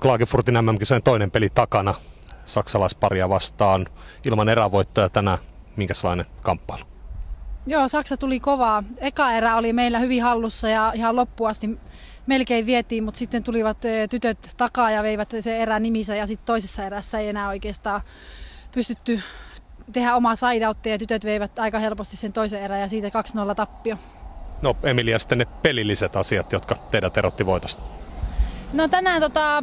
Klagenfurtin MM-kisojen toinen peli takana saksalaisparia vastaan ilman erävoittoja tänään. Minkälainen kamppailu? Joo, Saksa tuli kovaa. Eka erä oli meillä hyvin hallussa ja ihan loppuasti melkein vietiin, mutta sitten tulivat eh, tytöt takaa ja veivät se erä nimissä ja sitten toisessa erässä ei enää oikeastaan pystytty tehdä omaa saidauttia ja tytöt veivät aika helposti sen toisen erän ja siitä 2-0 tappio. No Emilia, sitten ne pelilliset asiat, jotka teidät erotti voitosta. No tänään tota,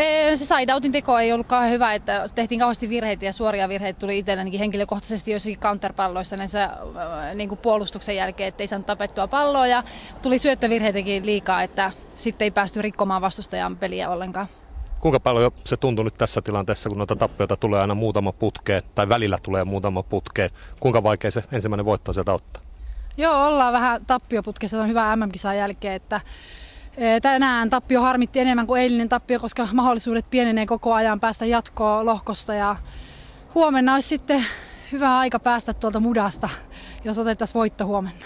Ee, se teko ei ollut kauhean hyvä, että tehtiin kauheasti virheitä ja suoria virheitä tuli itsellä ainakin henkilökohtaisesti joissakin counterpalloissa näissä äh, niin kuin puolustuksen jälkeen, ei saanut tapettua palloa ja tuli syöttövirheitäkin liikaa, että sitten ei päästy rikkomaan vastustajan peliä ollenkaan. Kuinka paljon se tuntuu nyt tässä tilanteessa, kun noita tappioita tulee aina muutama putkeen, tai välillä tulee muutama putkeen? Kuinka vaikea se ensimmäinen voitto sieltä ottaa? Joo, ollaan vähän tappioputkessa on hyvä MM-kisan jälkeen, että Eh, tänään tappio harmitti enemmän kuin eilinen tappio, koska mahdollisuudet pienenee koko ajan päästä jatkoon lohkosta ja huomenna olisi sitten hyvä aika päästä tuolta mudasta, jos otettaisiin voitto huomenna.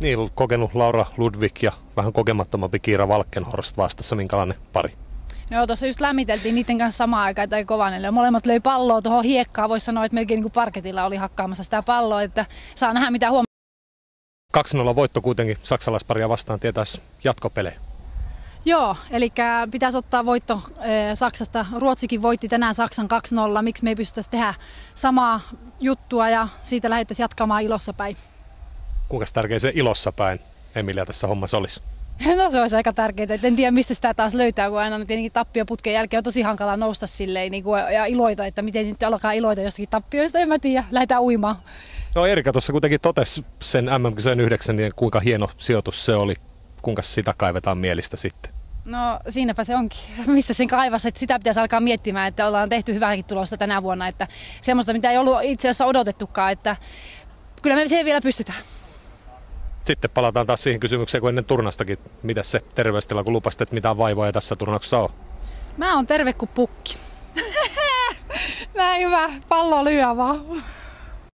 Niin, kokenut Laura Ludvig ja vähän kokemattomampi Kiira Valkenhorst vastassa, minkälainen pari? Joo, tuossa just lämmiteltiin niiden kanssa samaan aikaan tai kovanelle. Molemmat löi palloa tuohon hiekkaan, voisi sanoa, että melkein niin kuin parketilla oli hakkaamassa sitä palloa, että saa nähdä mitä huomenna. 2-0 voitto kuitenkin saksalaisparia vastaan tietäisi jatkopelejä. Joo, eli pitäisi ottaa voitto eh, Saksasta. Ruotsikin voitti tänään Saksan 2-0. Miksi me ei pystyttäisi tehdä samaa juttua ja siitä lähdettäisiin jatkamaan ilossa päin? Kuinka tärkeä se ilossa päin Emilia tässä hommassa olisi? No se olisi aika tärkeää. En tiedä, mistä sitä taas löytää, kun aina tietenkin tappioputken jälkeen on tosi hankala nousta silleen niin kuin, ja iloita, että miten nyt alkaa iloita jostakin tappioista, en mä tiedä. Lähdetään uimaan. No Erika tuossa kuitenkin totesi sen mm 9, niin kuinka hieno sijoitus se oli kuinka sitä kaivetaan mielistä sitten? No siinäpä se onkin, mistä sen kaivas, että sitä pitäisi alkaa miettimään, että ollaan tehty hyvääkin tulosta tänä vuonna, että semmoista, mitä ei ollut itse asiassa odotettukaan, että kyllä me siihen vielä pystytään. Sitten palataan taas siihen kysymykseen kuin ennen turnastakin. Mitä se terveystila, kun lupasit, että mitä vaivoja tässä turnauksessa on? Mä oon terve kuin pukki. Näin hyvä, pallo lyö vaan.